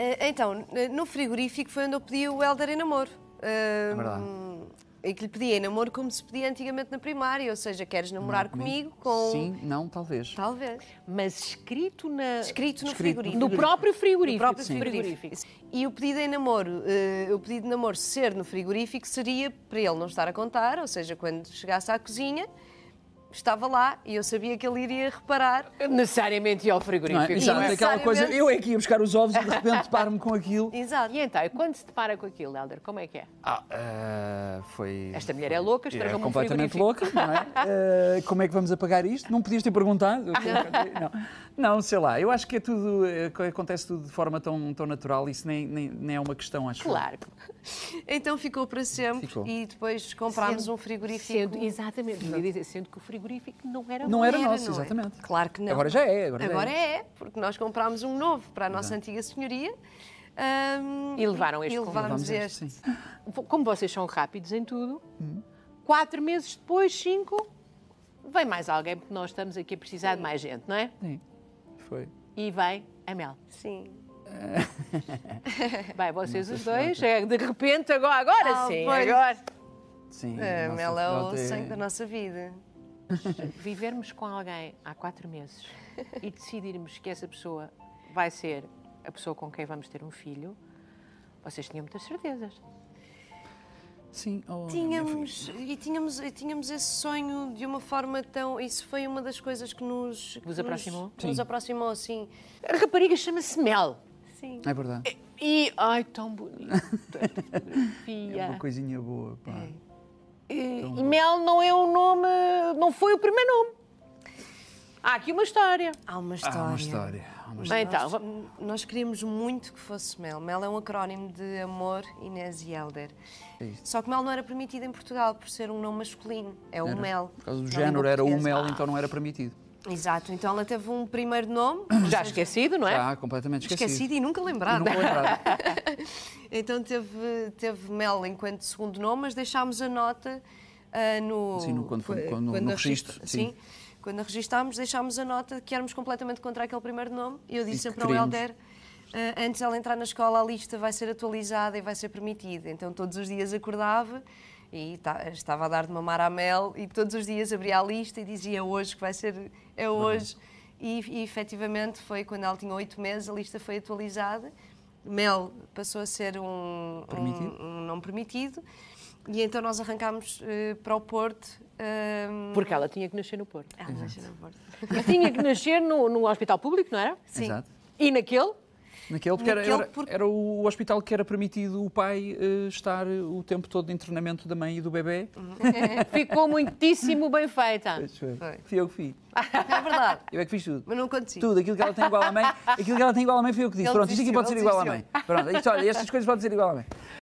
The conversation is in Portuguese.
Eh, então, eh, no frigorífico foi onde eu pedi o Helder em namoro. É ehm, verdade. E que lhe pedia em namoro como se pedia antigamente na primária, ou seja, queres namorar não, comigo com... Sim, não, talvez. Talvez. Mas escrito na... Escrito no escrito frigorífico. No próprio frigorífico. No próprio frigorífico. E o pedido em namoro, uh, o pedido de namoro ser no frigorífico seria para ele não estar a contar, ou seja, quando chegasse à cozinha, estava lá e eu sabia que ele iria reparar. Necessariamente ia ao frigorífico. É? Não é? Exato, aquela coisa, eu é que ia buscar os ovos e de repente deparo-me com aquilo. Exato. E então, quando se depara com aquilo, Helder, como é que é? Ah, uh, foi... Esta mulher é louca, estragou é completamente louca, não é? uh, como é que vamos apagar isto? Não podias ter perguntado? Não. não, sei lá, eu acho que é tudo, é, acontece tudo de forma tão, tão natural, isso nem, nem, nem é uma questão, acho. Claro. Que... Então ficou para sempre ficou. e depois comprámos sendo, um frigorífico. Sendo, exatamente, Exato. dizer, sendo que o frigorífico não era nosso. Não era, nosso, não é? exatamente. Claro que não. Agora já é. Agora, é. agora é. é. porque nós comprámos um novo para a nossa antiga senhoria. Um, e levaram este. E levámos este. este. Como vocês são rápidos em tudo, hum. quatro meses depois, cinco, vem mais alguém, porque nós estamos aqui a precisar Sim. de mais gente, não é? Sim, foi. E vem a Mel. Sim. Bem, vocês os dois, é, de repente, agora, agora Ah, sim, pois. agora. Sim. É, Mel é o sangue da nossa vida. Vivermos com alguém há quatro meses e decidirmos que essa pessoa vai ser a pessoa com quem vamos ter um filho, vocês tinham muitas certezas. Sim, oh, Tínhamos e, tínhamos e tínhamos esse sonho de uma forma tão. Isso foi uma das coisas que nos. que nos- aproximou? Nos, Sim. aproximou, assim A rapariga chama-se Mel sim. É verdade. E, e ai, tão bonita fotografia. É uma coisinha boa, pá. É. E, e Mel não é um nome, não foi o primeiro nome. Há aqui uma história. Há uma ah, história. Há uma história. Então, nós, queríamos muito que fosse Mel. Mel é um acrónimo de Amor, Inês e Helder. É Só que Mel não era permitido em Portugal por ser um nome masculino. É o era, Mel. Por causa do género, era o Mel, ah. então não era permitido. Exato, então ela teve um primeiro nome. Já esquecido, não é? Já, completamente esquecido. Esquecido e nunca lembrado. E nunca lembrado. então teve, teve Mel enquanto segundo nome, mas deixámos a nota uh, no. Sim, no, quando, quando, quando no registro. registro sim. sim. Quando a registámos, deixámos a nota que éramos completamente contra aquele primeiro nome. Eu disse sempre o Helder. Uh, antes de ela entrar na escola, a lista vai ser atualizada e vai ser permitida. Então, todos os dias acordava, e tá, estava a dar de mamar à mel e todos os dias abria a lista e dizia hoje que vai ser, é uhum. hoje. Uhum. E, e efetivamente foi quando ela tinha oito meses, a lista foi atualizada. Mel passou a ser um, permitido. um, um não permitido. E então nós arrancámos uh, para o Porto. Ehm, Porque ela tinha que nascer no Porto. Ela nasceu no Porto. tinha que nascer no, no hospital público, não era? Sim. Exato. E naquele? Naquele, porque, Naquele era, era, porque, era, o hospital que era permitido o pai uh, estar eh, o tempo todo em treinamento da mãe e do bebê. Uhum. Ficou muitíssimo bem feita. Foi. Fui eu que fiz. É verdade. Eu é que fiz tudo. Mas não contigo. Tudo, aquilo que ela tem igual à mãe, aquilo que ela tem igual à mãe foi eu que disse. Ele Pronto, desistiu, isto aqui pode ser igual à mãe. Pronto, isto, olha, estas coisas podem ser igual à mãe.